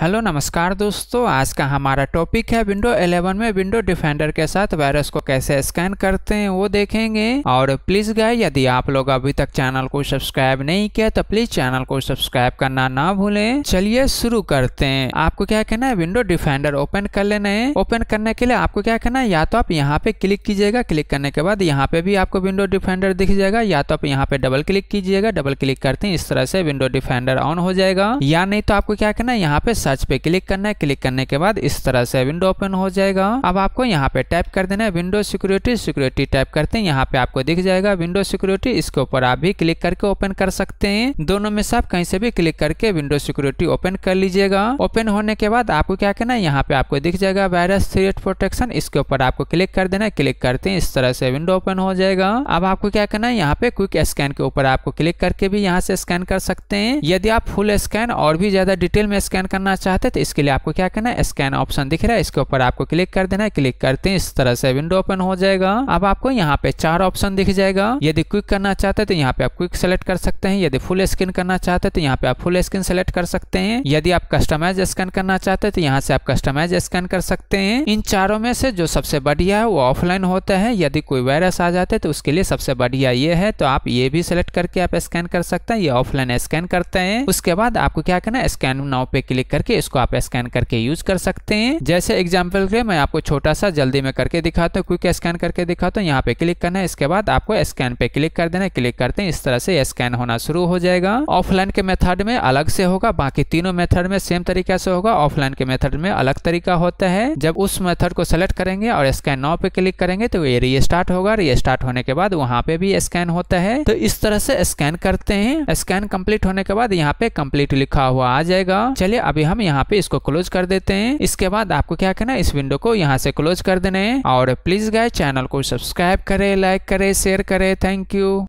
hello नमस्कार दोस्तों आज का हमारा टॉपिक है विंडो 11 में विंडो डिफेंडर के साथ वायरस को कैसे स्कैन करते हैं वो देखेंगे और प्लीज गाय यदि आप लोग अभी तक चैनल को सब्सक्राइब नहीं किया तो प्लीज चैनल को सब्सक्राइब करना ना भूलें चलिए शुरू करते हैं आपको क्या कहना है विंडो डिफेंडर ओपन कर लेना है ओपन करने के लिए आपको क्या कहना है या तो आप यहाँ पे क्लिक कीजिएगा क्लिक करने के बाद यहाँ पे भी आपको विंडो डिफेंडर दिख जाएगा या तो आप यहाँ पे डबल क्लिक कीजिएगा डबल क्लिक करते हैं इस तरह से विंडो डिफेंडर ऑन हो जाएगा या नहीं तो आपको क्या कहना है यहाँ पे सर्च पे क्लिक करना है क्लिक करने के बाद इस तरह से विंडो ओपन हो जाएगा अब आपको यहाँ पे टाइप कर देना है विंडो सिक्योरिटी सिक्योरिटी टाइप करते हैं यहाँ पे आपको दिख जाएगा विंडो सिक्योरिटी इसके ऊपर आप भी क्लिक करके ओपन कर सकते हैं दोनों में से आप कहीं से भी क्लिक करके विंडो सिक्योरिटी ओपन कर लीजिएगा ओपन होने के बाद आपको क्या करना है यहाँ पे आपको दिख जाएगा वायरस थ्रेट प्रोटेक्शन इसके ऊपर आपको क्लिक कर देना है क्लिक करते हैं इस तरह से विंडो ओपन हो जाएगा अब आपको क्या करना है यहाँ पे क्विक स्कैन के ऊपर आपको क्लिक करके भी यहाँ से स्कैन कर सकते हैं यदि आप फुल स्कैन और भी ज्यादा डिटेल में स्कैन करना करना चाहते हैं तो इसके लिए आपको क्या करना है स्कैन ऑप्शन दिख रहा है इसके ऊपर आपको क्लिक कर देना है क्लिक करते हैं इस तरह से विंडो ओपन हो जाएगा अब आपको यहाँ पे चार ऑप्शन दिख जाएगा यदि क्विक करना चाहते हैं तो यहाँ पे आप क्विक सेलेक्ट कर सकते हैं यदि फुल स्क्रीन करना चाहते हैं तो यहाँ पे आप फुल स्क्रीन सेलेक्ट कर सकते हैं यदि आप कस्टमाइज स्कैन करना चाहते हैं तो यहाँ से आप कस्टमाइज स्कैन कर सकते हैं इन चारों में से जो सबसे बढ़िया है वो ऑफलाइन होता है यदि कोई वायरस आ जाते हैं तो उसके लिए सबसे बढ़िया ये है तो आप ये भी सिलेक्ट करके आप स्कैन कर सकते हैं ये ऑफलाइन स्कैन करते हैं उसके बाद आपको क्या करना है स्कैन नाव पे क्लिक करके करके इसको आप स्कैन करके यूज कर सकते हैं जैसे एग्जाम्पल के मैं आपको छोटा सा जल्दी में करके दिखाता हूँ क्विक स्कैन करके दिखाता हूँ यहाँ पे क्लिक करना है इसके बाद आपको स्कैन पे क्लिक कर देना क्लिक करते हैं इस तरह से स्कैन होना शुरू हो जाएगा ऑफलाइन के मेथड में अलग से होगा बाकी तीनों मेथड में सेम तरीका से होगा ऑफलाइन के मेथड में अलग तरीका होता है जब उस मेथड को सेलेक्ट करेंगे और स्कैन नौ पे क्लिक करेंगे तो ये रीस्टार्ट होगा रीस्टार्ट होने के बाद वहाँ पे भी स्कैन होता है तो इस तरह से स्कैन करते हैं स्कैन कंप्लीट होने के बाद यहाँ पे कंप्लीट लिखा हुआ आ जाएगा चलिए अभी हम हम यहाँ पे इसको क्लोज कर देते हैं इसके बाद आपको क्या करना है इस विंडो को यहाँ से क्लोज कर देना है और प्लीज गाय चैनल को सब्सक्राइब करे लाइक करे शेयर करे थैंक यू